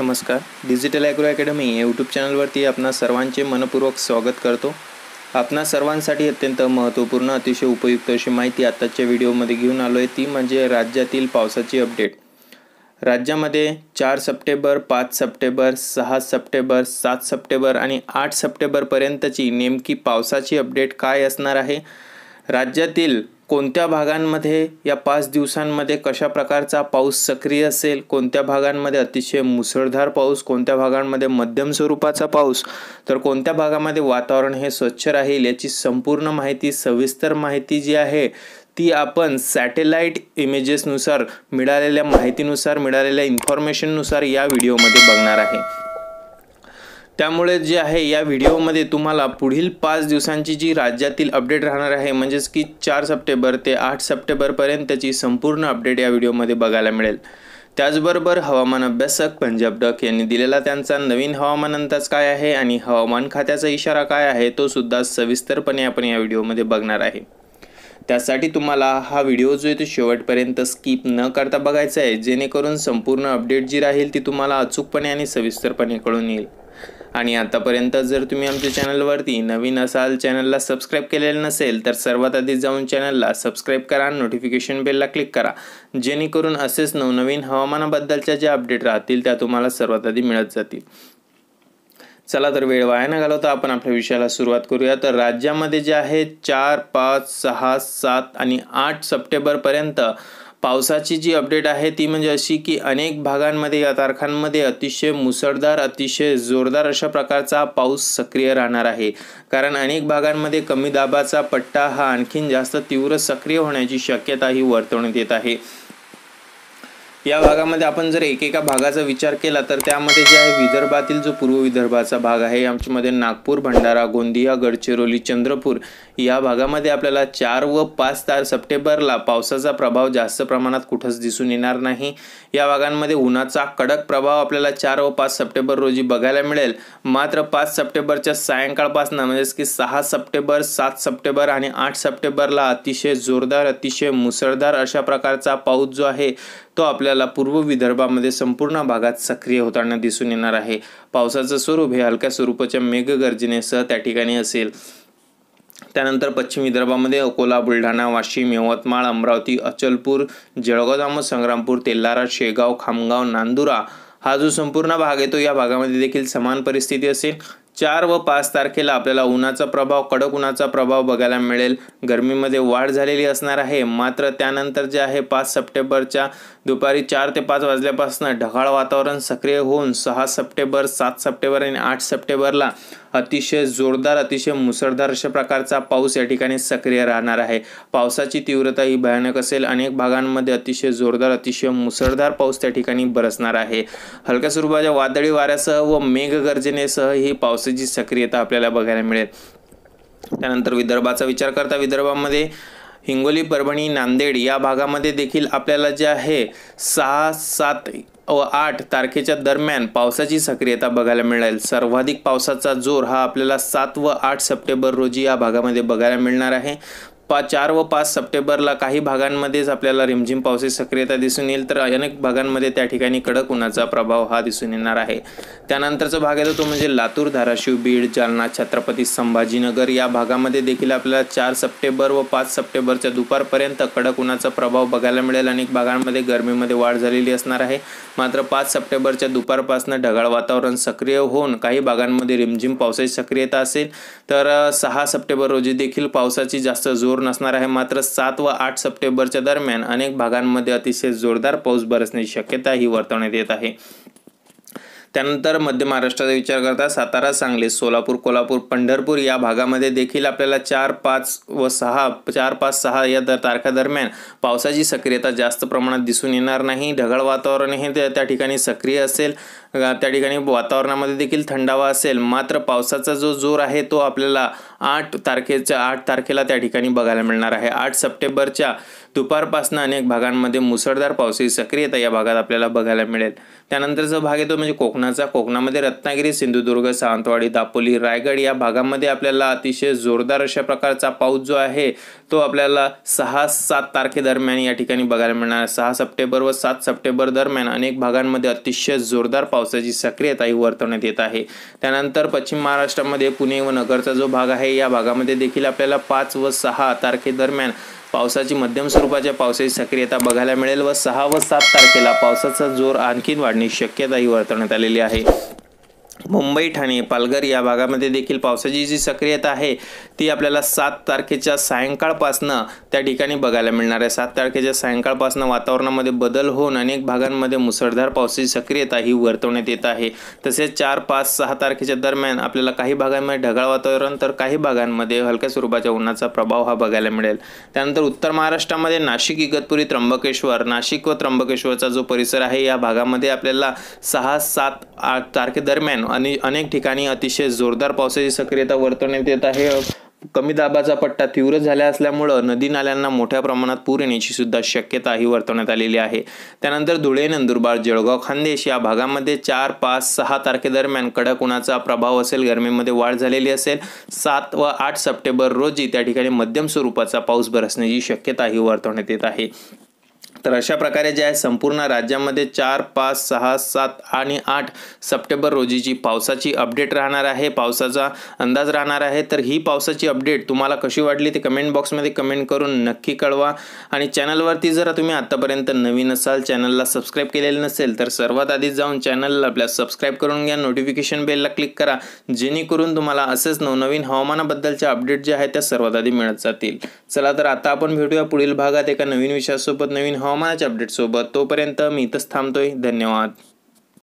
नमस्कार digital agro academy या YouTube चॅनलवरती आपणा सर्वांचे मनपूर्वक स्वागत करतो आपणा सर्वांसाठी अत्यंत महत्त्वपूर्ण अतिशय उपयुक्त अशी माहिती आत्ताच्या व्हिडिओमध्ये घेऊन आलो आहे ती म्हणजे राज्यातील पावसाची अपडेट राज्यामध्ये चार सप्टेंबर पाच सप्टेंबर सहा सप्टेंबर सात सप्टेंबर आणि आठ सप्टेंबरपर्यंतची नेमकी पावसाची अपडेट काय असणार आहे राज्यातील कोणत्या भागांमध्ये या पाच दिवसांमध्ये कशा प्रकारचा पाऊस सक्रिय असेल कोणत्या भागांमध्ये अतिशय मुसळधार पाऊस कोणत्या भागांमध्ये मध्यम स्वरूपाचा पाऊस तर कोणत्या भागामध्ये वातावरण हे स्वच्छ राहील याची संपूर्ण माहिती सविस्तर माहिती जी आहे ती आपण सॅटेलाईट इमेजेसनुसार मिळालेल्या माहितीनुसार मिळालेल्या इन्फॉर्मेशननुसार या व्हिडिओमध्ये बघणार आहे त्यामुळे जे आहे या व्हिडिओमध्ये तुम्हाला पुढील पाच दिवसांची जी राज्यातील अपडेट राहणार आहे म्हणजेच की चार सप्टेंबर ते आठ सप्टेंबरपर्यंतची संपूर्ण अपडेट या व्हिडिओमध्ये बघायला मिळेल त्याचबरोबर हवामान अभ्यासक पंजाब डक यांनी दिलेला त्यांचा नवीन हवामान अंदाज काय आहे आणि हवामान खात्याचा इशारा काय आहे तो सुद्धा सविस्तरपणे आपण या व्हिडिओमध्ये बघणार आहे त्यासाठी तुम्हाला हा व्हिडिओ जो आहे तो शेवटपर्यंत स्किप न करता बघायचा आहे जेणेकरून संपूर्ण अपडेट जी राहील ती तुम्हाला अचूकपणे आणि सविस्तरपणे कळून येईल आणि आतापर्यंत जर तुम्ही आमच्या चॅनलवरती नवीन असाल चॅनलला सबस्क्राईब केलेलं नसेल तर सर्वात आधी जाऊन चॅनलला सबस्क्राईब करा नोटिफिकेशन बेलला क्लिक करा जेणेकरून असेच नवनवीन हवामानाबद्दलच्या ज्या अपडेट राहतील त्या तुम्हाला सर्वात आधी मिळत जातील चला तर वेळ वाया न घालवता आपण आपल्या विषयाला सुरुवात करूया तर राज्यामध्ये जे आहे चार पाच सहा सात आणि आठ सप्टेंबरपर्यंत पावसाची जी अपडेट आहे ती म्हणजे अशी की अनेक भागांमध्ये या तारखांमध्ये अतिशय मुसळधार अतिशय जोरदार अशा प्रकारचा पाऊस सक्रिय राहणार आहे कारण अनेक भागांमध्ये कमी दाबाचा पट्टा हा आणखीन जास्त तीव्र सक्रिय होण्याची शक्यता ही वर्तवण्यात येत आहे या भागामध्ये आपण जर एकेका भागाचा विचार केला तर त्यामध्ये जे आहे विदर्भातील जो पूर्व विदर्भाचा भाग आहे आमच्यामध्ये नागपूर भंडारा गोंदिया गडचिरोली चंद्रपूर या भागामध्ये आपल्याला चार व पाच तार सप्टेंबरला पावसाचा प्रभाव जास्त प्रमाणात कुठंच दिसून येणार नाही या भागांमध्ये उन्हाचा कडक प्रभाव आपल्याला चार व पाच सप्टेंबर रोजी बघायला मिळेल मात्र पाच सप्टेंबरच्या सायंकाळपासून म्हणजेच की सहा सप्टेंबर सात सप्टेंबर आणि आठ सप्टेंबरला अतिशय जोरदार अतिशय मुसळधार अशा प्रकारचा पाऊस जो आहे तो आपल्याला पूर्व विदर्भामध्ये संपूर्ण भागात सक्रिय होताना दिसून येणार आहे पावसाचं स्वरूप हे हलक्या स्वरूपाच्या मेघगर्जनेसह त्या ठिकाणी असेल त्यानंतर पश्चिम विदर्भामध्ये अकोला बुलढाणा वाशिम यवतमाळ अमरावती अचलपूर जळगाव संग्रामपूर तेल्लारा शेगाव खामगाव नांदुरा हा जो संपूर्ण भाग आहे तो या भागामध्ये देखील समान परिस्थिती असेल चार व पाच तारखेला आपल्याला उन्हाचा प्रभाव कडक उन्हाचा प्रभाव बघायला मिळेल गरमीमध्ये वाढ झालेली असणार आहे मात्र त्यानंतर जे आहे पाच सप्टेंबरच्या दुपारी चार ते पाच वाजल्यापासून ढगाळ वातावरण सक्रिय होऊन सहा सप्टेंबर सात सप्टेंबर आणि आठ सप्टेंबरला अतिशय जोरदार अतिशय मुसळधार अशा प्रकारचा पाऊस या ठिकाणी सक्रिय राहणार आहे पावसाची तीव्रता ही भयानक असेल अनेक भागांमध्ये अतिशय जोरदार अतिशय मुसळधार पाऊस त्या ठिकाणी बरसणार आहे हलक्या स्वरूपाच्या वादळी वाऱ्यासह व मेघगर्जनेसह ही पावसा पावसाची सक्रियता आपल्याला बघायला मिळेल त्यानंतर विदर्भाचा विचार करता विदर्भामध्ये हिंगोली परभणी नांदेड या भागामध्ये देखील आपल्याला जे आहे सहा सात व आठ तारखेच्या दरम्यान पावसाची सक्रियता बघायला मिळेल सर्वाधिक पावसाचा जोर हा आपल्याला सात व आठ सप्टेंबर रोजी या भागामध्ये बघायला मिळणार आहे पा चार व पाच सप्टेंबरला काही भागांमध्येच आपल्याला रिमझिम पावसाची सक्रियता दिसून येईल तर अनेक भागांमध्ये त्या ठिकाणी कडक उन्हाचा प्रभाव हा दिसून येणार आहे त्यानंतरचा भाग येतो तो म्हणजे लातूर धाराशिव बीड जालना छत्रपती संभाजीनगर या भागामध्ये देखील आपल्याला चार सप्टेंबर व पाच सप्टेंबरच्या दुपारपर्यंत कडक उन्हाचा प्रभाव बघायला मिळेल अनेक भागांमध्ये गरमीमध्ये वाढ झालेली असणार आहे मात्र पाच सप्टेंबरच्या दुपारपासून ढगाळ वातावरण सक्रिय होऊन काही भागांमध्ये रिमझिम पावसाची सक्रियता असेल तर सहा सप्टेंबर रोजी देखील पावसाची जास्त जोर असणार आहे मात्र सात व आठ सप्टेंबरच्या दरम्यान अनेक भागांमध्ये अतिशय जोरदार पाऊस बरसण्याची शक्यता ही वर्तवण्यात येत आहे त्यानंतर मध्य महाराष्ट्राचा विचार करता सातारा सांगली सोलापूर कोल्हापूर पंढरपूर या भागामध्ये देखील आपल्याला चार पाच व सहा चार पाच सहा या दर दरम्यान पावसाची सक्रियता जास्त प्रमाणात दिसून येणार नाही ढगाळ वातावरण हे त्या ठिकाणी सक्रिय असेल त्या ठिकाणी वातावरणामध्ये देखील थंडावा असेल मात्र पावसाचा जो जोर आहे तो आपल्याला आठ तारखेच्या आठ तारखेला त्या ठिकाणी बघायला मिळणार आहे आठ सप्टेंबरच्या दुपारपासून अनेक भागांमध्ये मुसळधार पावसाची सक्रियता या भागात आपल्याला बघायला मिळेल त्यानंतर जो भाग येतो म्हणजे कोकणाचा कोकणामध्ये रत्नागिरी सिंधुदुर्ग सावंतवाडी दापोली रायगड या भागामध्ये आपल्याला अतिशय जोरदार अशा प्रकारचा पाऊस जो आहे तो आपल्याला सहा सात तारखेदरम्यान या ठिकाणी बघायला मिळणार सहा सप्टेंबर व सात सप्टेंबर दरम्यान अनेक भागांमध्ये अतिशय जोरदार पावसाची सक्रियता ही वर्तवण्यात येत आहे त्यानंतर पश्चिम महाराष्ट्रामध्ये पुणे व नगरचा जो भाग आहे या भागामध्ये देखील आपल्याला पाच व सहा तारखेदरम्यान पावसाची मध्यम स्वरूपाच्या पावसाची सक्रियता बघायला मिळेल व सहा व सात तारखेला पावसाचा जोर आणखी वाढण्याची शक्यताही वर्तवण्यात आलेली आहे मुंबई ठाणे पालघर या भागामध्ये देखील पावसाची जी सक्रियता आहे ती आपल्याला सात तारखेच्या सायंकाळपासनं त्या ठिकाणी बघायला मिळणार आहे सात तारखेच्या सायंकाळपासनं वातावरणामध्ये बदल होऊन अनेक भागांमध्ये मुसळधार पावसाची सक्रियता ही वर्तवण्यात येत आहे तसेच चार पाच सहा तारखेच्या दरम्यान आपल्याला काही भागांमध्ये ढगाळ वातावरण तर काही भागांमध्ये हलक्या स्वरूपाच्या उन्हाचा प्रभाव हा बघायला मिळेल त्यानंतर उत्तर महाराष्ट्रामध्ये नाशिक इगतपुरी त्र्यंबकेश्वर नाशिक व त्र्यंबकेश्वरचा जो परिसर आहे या भागामध्ये आपल्याला सहा सात आठ तारखेदरम्यान आणि अनेक ठिकाणी अतिशय जोरदार पावसाची सक्रियता वर्तवण्यात येत आहे कमी दाबाचा पट्टा तीव्र झाला असल्यामुळं नदी नाल्यांना मोठ्या प्रमाणात पूर येण्याची सुद्धा शक्यताही वर्तवण्यात आलेली आहे त्यानंतर धुळे नंदुरबार जळगाव खान्देश या भागामध्ये चार पाच सहा तारखेदरम्यान कडक उन्हाचा प्रभाव असेल गरमीमध्ये वाढ झालेली असेल सात व आठ सप्टेंबर रोजी त्या ठिकाणी मध्यम स्वरूपाचा पाऊस बरसण्याची शक्यताही वर्तवण्यात येत आहे तर अशा प्रकारे जे आहे संपूर्ण राज्यामध्ये चार पाच सहा सात आणि आठ सप्टेंबर रोजीची पावसाची अपडेट राहणार आहे पावसाचा अंदाज राहणार आहे तर ही पावसाची अपडेट तुम्हाला कशी वाटली ते कमेंट बॉक्समध्ये कमेंट करून नक्की कळवा आणि चॅनलवरती जर तुम्ही आत्तापर्यंत नवीन असाल चॅनलला सबस्क्राईब केलेलं नसेल तर सर्वात आधी जाऊन चॅनलला आपल्या सबस्क्राईब करून घ्या नोटिफिकेशन बेलला क्लिक करा जेणेकरून तुम्हाला असेच नवनवीन हवामानाबद्दलच्या अपडेट जे आहेत त्या सर्वात आधी मिळत जातील चला तर आता आपण भेटूया पुढील भागात एका नवीन विषयासोबत नवीन हवामान हवामानाच्या अपडेटसोबत तोपर्यंत मी इथंच थांबतोय धन्यवाद